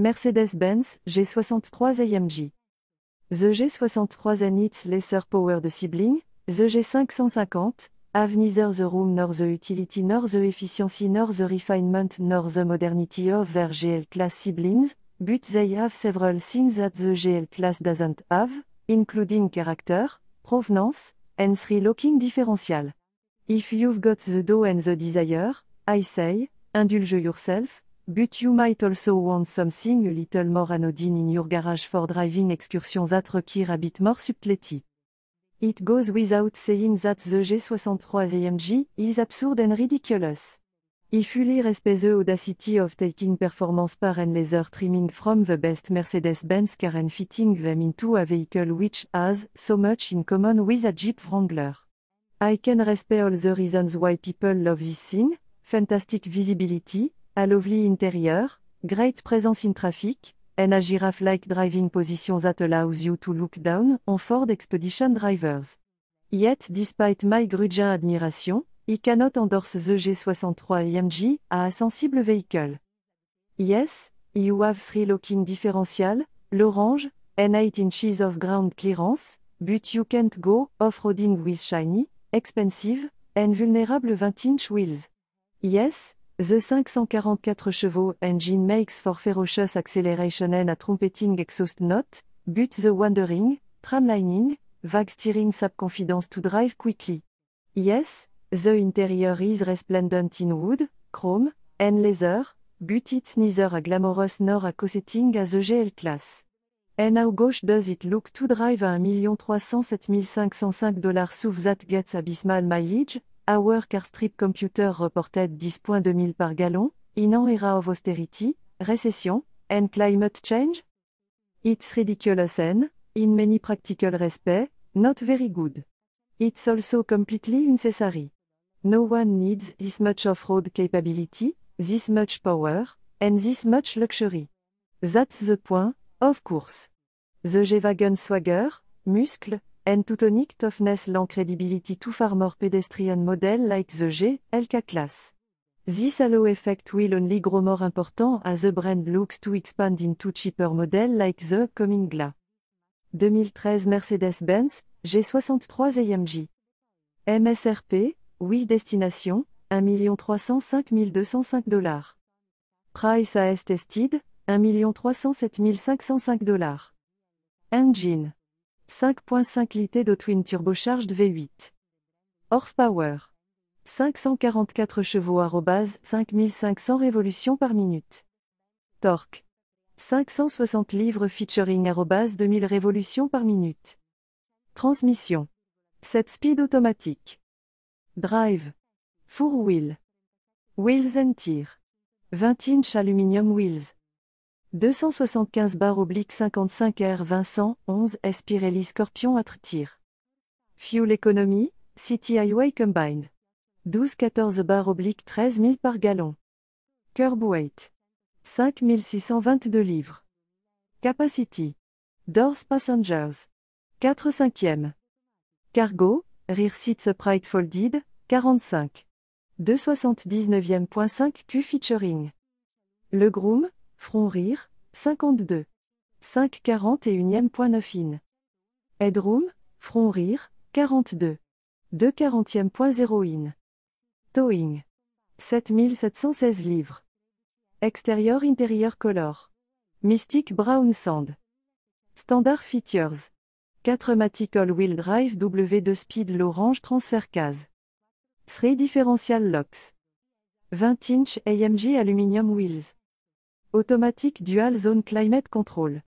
Mercedes-Benz G63 AMG. The G63 and its lesser power the sibling, the G550, have neither the room nor the utility nor the efficiency nor the refinement nor the modernity of their GL class siblings, but they have several things that the GL class doesn't have, including character, provenance, and three locking differential. If you've got the dough and the desire, I say, indulge yourself, but you might also want something a little more anodine in your garage for driving excursions that require a bit more subtlety. It goes without saying that the G63 AMG is absurd and ridiculous. If you really respect the audacity of taking performance par and laser trimming from the best Mercedes-Benz car and fitting them into a vehicle which has so much in common with a Jeep Wrangler. I can respect all the reasons why people love this thing, fantastic visibility, A lovely interior, great presence in traffic, and a giraffe-like driving position that allows you to look down on Ford Expedition drivers. Yet despite my grudging admiration, I cannot endorse the G63 AMG, a sensible vehicle. Yes, you have three locking differential, l'orange, and 8 inches of ground clearance, but you can't go off-roading with shiny, expensive, and vulnerable 20-inch wheels. Yes, The 544 chevaux engine makes for ferocious acceleration and a trumpeting exhaust note, but the wandering, tramlining, vague steering sap confidence to drive quickly. Yes, the interior is resplendent in wood, chrome, and leather, but it's neither a glamorous nor a cosetting as the GL class. And how gauche does it look to drive a 1 307 505 dollars that gets abysmal mileage, Our car strip computer reported 10.2 par gallon, in an era of austerity, recession, and climate change? It's ridiculous and, in many practical respect, not very good. It's also completely unnecessary. No one needs this much off-road capability, this much power, and this much luxury. That's the point, of course. The G-Wagon Swagger, muscle, and Tutonic Toughness Land Credibility to more Pedestrian Model like the G, LK Class. This halo effect will only grow more important as the brand looks to expand into cheaper model like the coming GLA. 2013 Mercedes-Benz, G63 AMG. MSRP, with destination, 1 305 205 dollars. Price as tested, 1 307 505 dollars. Engine. 5.5 litres de twin turbocharged V8. Horsepower. 544 chevaux 5500 révolutions par minute. Torque. 560 livres featuring 2000 révolutions par minute. Transmission. 7 speed automatique. Drive. Four wheel. Wheels and tier. 20 inch aluminium wheels. 275 bar oblique 55 R Vincent 11 Espirelli Scorpion Atretir. Fuel Economy, City Highway Combined. 12-14 bar oblique 13 000 par gallon. Curb Weight. 5622 livres. Capacity. Doors Passengers. 4 5e. Cargo, Rear Seats Pride Folded, 45. 279e.5 Q featuring. Le Groom, Front Rire, 52. 541e point 9 in. Headroom, Front Rire, 42. 240e point in. Towing. 7716 livres. Extérieur intérieur color. Mystic Brown Sand. Standard features. 4 Matic All-Wheel Drive W2 Speed L'Orange Transfer Case. 3 Differential Locks. 20 inch AMG Aluminium Wheels. Automatique Dual Zone Climate Control.